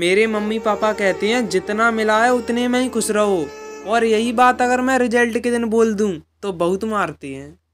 मेरे mummy papa कहते हैं जितना मिला है उतने में ही खुश रहो और यही बात अगर मैं रिजल्ट के दिन बोल दूँ तो बहुत मारती हैं